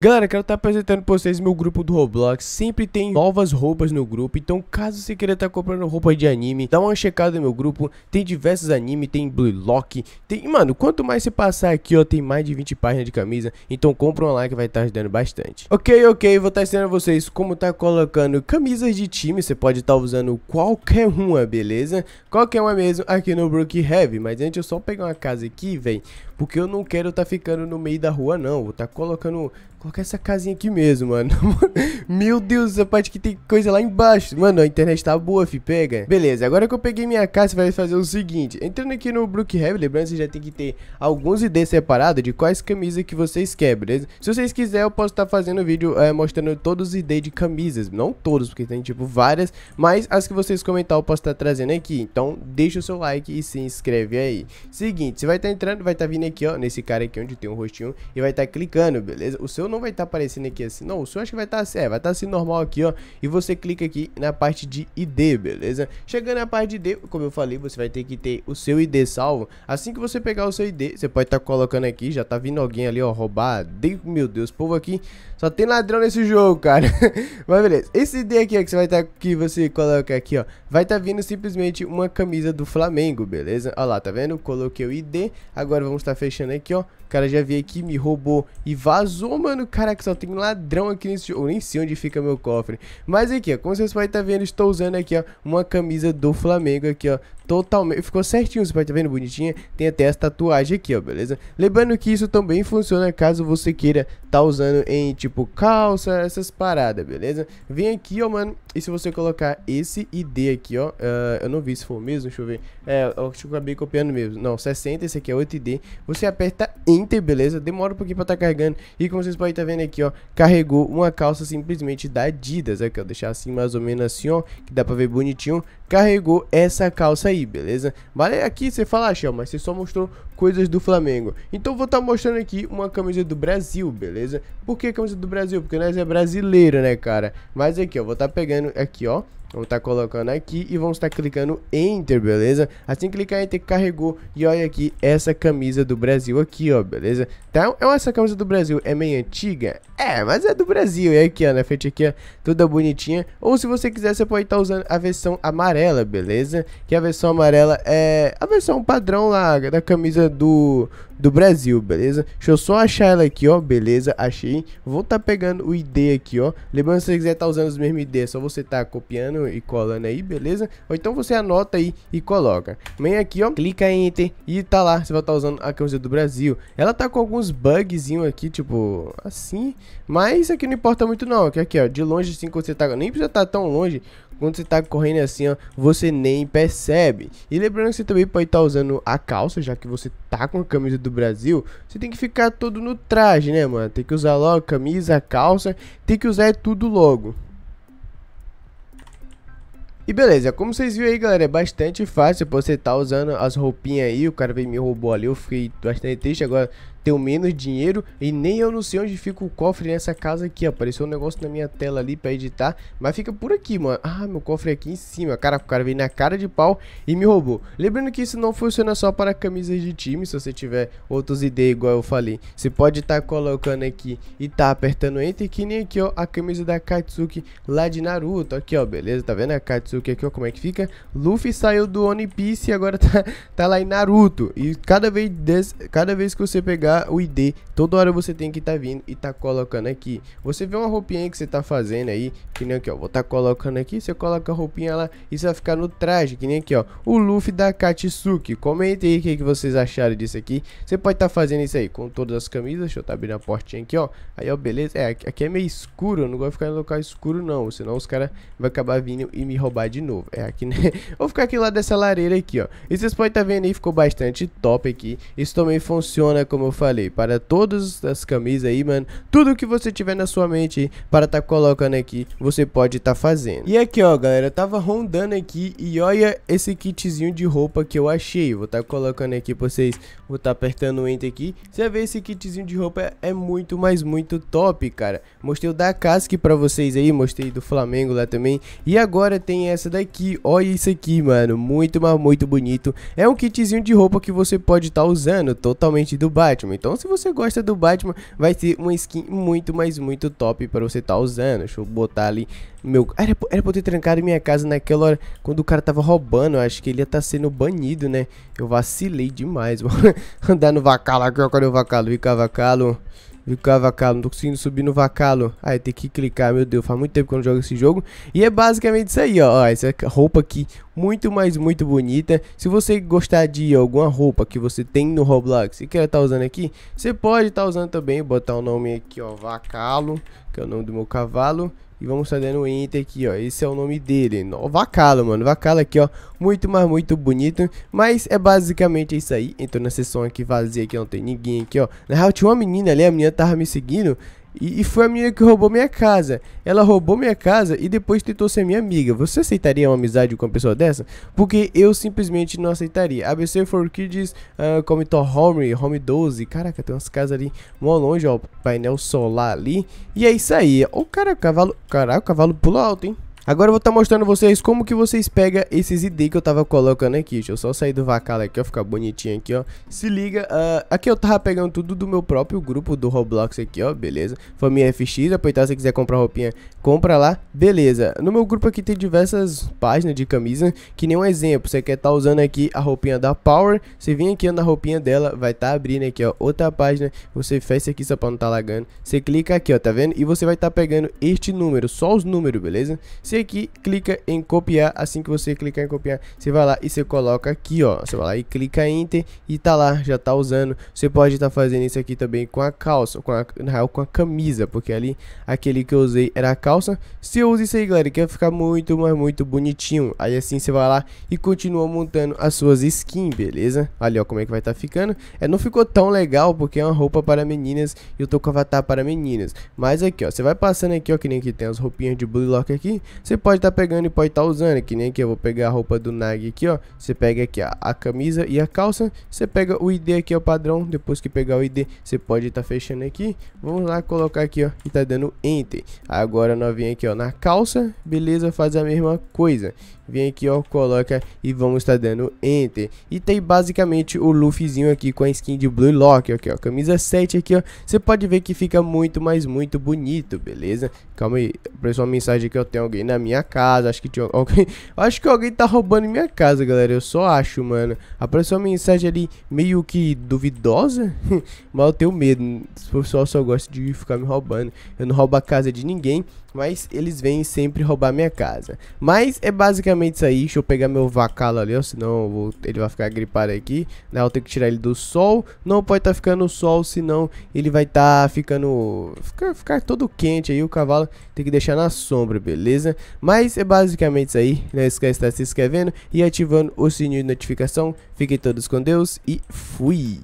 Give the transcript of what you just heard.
Galera, quero estar tá apresentando pra vocês meu grupo do Roblox, sempre tem novas roupas no grupo, então caso você queira estar tá comprando roupa de anime, dá uma checada no meu grupo, tem diversos anime, tem Blue Lock, tem... Mano, quanto mais você passar aqui, ó, tem mais de 20 páginas de camisa, então compra um like, vai estar tá ajudando bastante. Ok, ok, vou estar ensinando vocês como tá colocando camisas de time, você pode estar usando qualquer uma, beleza? Qualquer uma mesmo aqui no Brook Heavy, mas antes eu só pegar uma casa aqui, velho, porque eu não quero tá ficando no meio da rua, não. Vou tá colocando. Colocar essa casinha aqui mesmo, mano. Meu Deus, essa parte que tem coisa lá embaixo. Mano, a internet tá boa, fi. Pega. Beleza, agora que eu peguei minha casa, vai fazer o seguinte. Entrando aqui no Brookhaven, lembrando, você já tem que ter alguns IDs separados de quais camisas que vocês querem, beleza? Se vocês quiserem, eu posso estar tá fazendo vídeo é, mostrando todos os IDs de camisas. Não todos, porque tem, tipo, várias. Mas as que vocês comentar, eu posso estar tá trazendo aqui. Então, deixa o seu like e se inscreve aí. Seguinte, você vai estar tá entrando, vai estar tá vindo aqui, ó, nesse cara aqui onde tem um rostinho e vai estar tá clicando, beleza? O seu não vai estar tá aparecendo aqui assim, não, o seu acho que vai estar tá assim, é, vai estar tá assim normal aqui, ó, e você clica aqui na parte de ID, beleza? Chegando na parte de ID, como eu falei, você vai ter que ter o seu ID salvo, assim que você pegar o seu ID, você pode estar tá colocando aqui, já tá vindo alguém ali, ó, roubar, meu Deus, povo aqui, só tem ladrão nesse jogo, cara, mas beleza, esse ID aqui ó, que você vai estar, tá, que você coloca aqui, ó, vai estar tá vindo simplesmente uma camisa do Flamengo, beleza? Ó lá, tá vendo? Coloquei o ID, agora vamos estar tá fechando aqui, ó. O cara já veio aqui, me roubou e vazou, mano. Caraca, só tem ladrão aqui nesse jogo. Eu nem sei onde fica meu cofre. Mas aqui, ó, como vocês podem estar tá vendo, estou usando aqui, ó, uma camisa do Flamengo aqui, ó totalmente. Ficou certinho, você pode estar tá vendo bonitinha. Tem até essa tatuagem aqui, ó, beleza? Lembrando que isso também funciona caso você queira tá usando em tipo calça, essas paradas, beleza? Vem aqui, ó, mano. E se você colocar esse ID aqui, ó. Uh, eu não vi se for mesmo, deixa eu ver. É, eu acabei copiando mesmo. Não, 60, esse aqui é 8ID. Você aperta Enter, beleza? Demora um pouquinho pra tá carregando. E como vocês podem estar tá vendo aqui, ó, carregou uma calça simplesmente da Adidas. Aqui, ó, deixar assim mais ou menos assim, ó. Que dá pra ver bonitinho. Carregou essa calça aí aí, beleza? Vale aqui você fala, ah, Shell, mas você só mostrou coisas do Flamengo. Então vou estar tá mostrando aqui uma camisa do Brasil, beleza? Por que camisa do Brasil? Porque nós é brasileiro, né, cara? Mas aqui, ó, vou estar tá pegando aqui, ó. Vou estar tá colocando aqui e vamos estar tá clicando Enter, beleza? Assim clicar Enter, carregou e olha aqui essa camisa do Brasil aqui, ó, beleza? Então, tá, é essa camisa do Brasil é meio antiga? É, mas é do Brasil. E aqui, ó, na frente aqui, ó, toda bonitinha. Ou se você quiser, você pode estar tá usando a versão amarela, beleza? Que a versão amarela é a versão padrão lá da camisa do, do Brasil, beleza? Deixa eu só achar ela aqui, ó, beleza, achei. Vou tá pegando o ID aqui, ó. Lembrando, se você quiser tá usando os mesmos ID, é só você tá copiando e colando aí, beleza? Ou então você anota aí e coloca. Vem aqui, ó, clica em Enter e tá lá, você vai tá usando a camisa do Brasil. Ela tá com alguns bugzinho aqui, tipo, assim, mas aqui não importa muito não, que aqui, ó, de longe assim, quando você tá, nem precisa tá tão longe, quando você tá correndo assim, ó, você nem percebe. E lembrando que você também pode estar tá usando a calça, já que você tá com a camisa do Brasil, você tem que ficar todo no traje, né, mano? Tem que usar logo camisa, calça, tem que usar é tudo logo. E beleza, como vocês viram aí, galera, é bastante fácil você tá usando as roupinhas aí, o cara veio me roubou ali, eu fiquei bastante triste, agora tenho menos dinheiro e nem eu não sei onde fica o cofre nessa casa aqui. Apareceu um negócio na minha tela ali pra editar, mas fica por aqui, mano. Ah, meu cofre é aqui em cima. Cara, o cara veio na cara de pau e me roubou. Lembrando que isso não funciona só para camisas de time, se você tiver outras ideias igual eu falei. Você pode estar tá colocando aqui e tá apertando Enter, que nem aqui, ó, a camisa da Katsuki lá de Naruto. Aqui, ó, beleza? Tá vendo a Katsuki aqui, ó, como é que fica? Luffy saiu do One Piece e agora tá, tá lá em Naruto. E cada vez, des... cada vez que você pegar pegar o ID, toda hora você tem que estar tá vindo e tá colocando aqui. Você vê uma roupinha que você tá fazendo aí, que nem aqui, ó, vou tá colocando aqui, você coloca a roupinha lá e você vai ficar no traje, que nem aqui, ó, o Luffy da Katsuki. Comente aí o que, que, vocês acharam disso aqui. Você pode estar tá fazendo isso aí com todas as camisas, deixa eu tá abrindo a portinha aqui, ó. Aí, ó, beleza, é, aqui é meio escuro, eu não vou ficar em local escuro não, senão os caras vão acabar vindo e me roubar de novo. É aqui, né? vou ficar aqui lá dessa lareira aqui, ó. E vocês podem estar tá vendo aí, ficou bastante top aqui. Isso também funciona, como eu falei, para todas as camisas aí, mano, tudo que você tiver na sua mente para tá colocando aqui, você pode tá fazendo. E aqui, ó, galera, eu tava rondando aqui e olha esse kitzinho de roupa que eu achei. Vou tá colocando aqui pra vocês, vou tá apertando o enter aqui. Você vê esse kitzinho de roupa é, muito, mas muito top, cara. Mostrei o da Casque pra vocês aí, mostrei do Flamengo lá também. E agora tem essa daqui, olha isso aqui, mano, muito, mas muito bonito. É um kitzinho de roupa que você pode tá usando, totalmente do Batman. Batman. Então, se você gosta do Batman, vai ser uma skin muito, mas muito top para você estar tá usando. Deixa eu botar ali meu... Era, era pra eu ter trancado minha casa naquela hora, quando o cara tava roubando. Eu acho que ele ia estar tá sendo banido, né? Eu vacilei demais, mano. Andar no vacalo aqui, ó, o vacalo? Vem cá, vacalo. Vicar Vacalo, não tô conseguindo subir no Vacalo. Aí tem que clicar, meu Deus, faz muito tempo que eu não jogo esse jogo. E é basicamente isso aí, ó, ó essa é roupa aqui, muito, mais muito bonita. Se você gostar de alguma roupa que você tem no Roblox e quer estar tá usando aqui, você pode estar tá usando também, botar o nome aqui, ó, Vacalo, que é o nome do meu cavalo. E vamos fazendo dando enter aqui, ó. Esse é o nome dele. No, vacalo, mano. Vacalo aqui, ó. Muito, mas muito bonito. Mas é basicamente isso aí. Entrou na sessão aqui vazia aqui, não tem ninguém aqui, ó. Na real, tinha uma menina ali, a menina tava me seguindo. E, e, foi a menina que roubou minha casa. Ela roubou minha casa e depois tentou ser minha amiga. Você aceitaria uma amizade com uma pessoa dessa? Porque eu simplesmente não aceitaria. ABC for Kids, uh, ah, Comitor Home, Home 12. Caraca, tem umas casas ali mó longe, ó. Painel solar ali. E é isso aí. O cara, o cavalo. Caraca, o cavalo pula alto, hein? Agora eu vou estar tá mostrando vocês como que vocês pegam esses ID que eu tava colocando aqui. Deixa eu só sair do vacalo aqui, ó, ficar bonitinho aqui, ó. Se liga, uh, aqui eu tava pegando tudo do meu próprio grupo do Roblox aqui, ó, beleza. Família FX, Apoiar se quiser comprar roupinha, compra lá, beleza. No meu grupo aqui tem diversas páginas de camisa, que nem um exemplo, você quer estar tá usando aqui a roupinha da Power, você vem aqui na roupinha dela, vai estar tá abrindo aqui, ó, outra página, você fecha aqui só pra não tá lagando. Você clica aqui, ó, tá vendo? E você vai estar tá pegando este número, só os números, beleza? Se você que clica em copiar, assim que você clicar em copiar, você vai lá e você coloca aqui, ó. Você vai lá e clica em Enter e tá lá, já tá usando. Você pode estar tá fazendo isso aqui também com a calça, com a, na real com a camisa, porque ali aquele que eu usei era a calça. Se eu uso isso aí, galera, que vai ficar muito, mas muito bonitinho. Aí assim você vai lá e continua montando as suas skins, beleza? ali ó, como é que vai estar tá ficando. É, não ficou tão legal porque é uma roupa para meninas e eu tô com avatar para meninas. Mas aqui, ó, você vai passando aqui, ó, que nem que tem as roupinhas de Blue Lock aqui. Você pode estar tá pegando e pode estar tá usando, que nem aqui, eu vou pegar a roupa do Nag aqui, ó. Você pega aqui a, a camisa e a calça, você pega o ID aqui, ó, é padrão. Depois que pegar o ID, você pode estar tá fechando aqui. Vamos lá colocar aqui, ó, e tá dando Enter. Agora nós vem aqui, ó, na calça, beleza, faz a mesma coisa. Vem aqui, ó, coloca e vamos estar tá dando Enter. E tem basicamente o Luffyzinho aqui com a skin de Blue Lock, aqui, ó, camisa 7 aqui, ó. Você pode ver que fica muito, mas muito bonito, beleza? Calma aí, apareceu uma mensagem que eu tenho alguém na minha casa, acho que tinha alguém... Acho que alguém tá roubando minha casa, galera, eu só acho, mano. Apareceu uma mensagem ali meio que duvidosa, mas eu tenho medo. O pessoal só gosta de ficar me roubando. Eu não roubo a casa de ninguém, mas eles vêm sempre roubar minha casa. Mas é basicamente basicamente isso aí. Deixa eu pegar meu vacalo ali, ó, senão vou, ele vai ficar gripado aqui. Né? Eu tenho que tirar ele do sol. Não pode estar tá ficando sol, senão ele vai estar tá ficando... Ficar, ficar todo quente aí. O cavalo tem que deixar na sombra, beleza? Mas é basicamente isso aí. Não esquece de estar tá se inscrevendo e ativando o sininho de notificação. Fiquem todos com Deus e fui!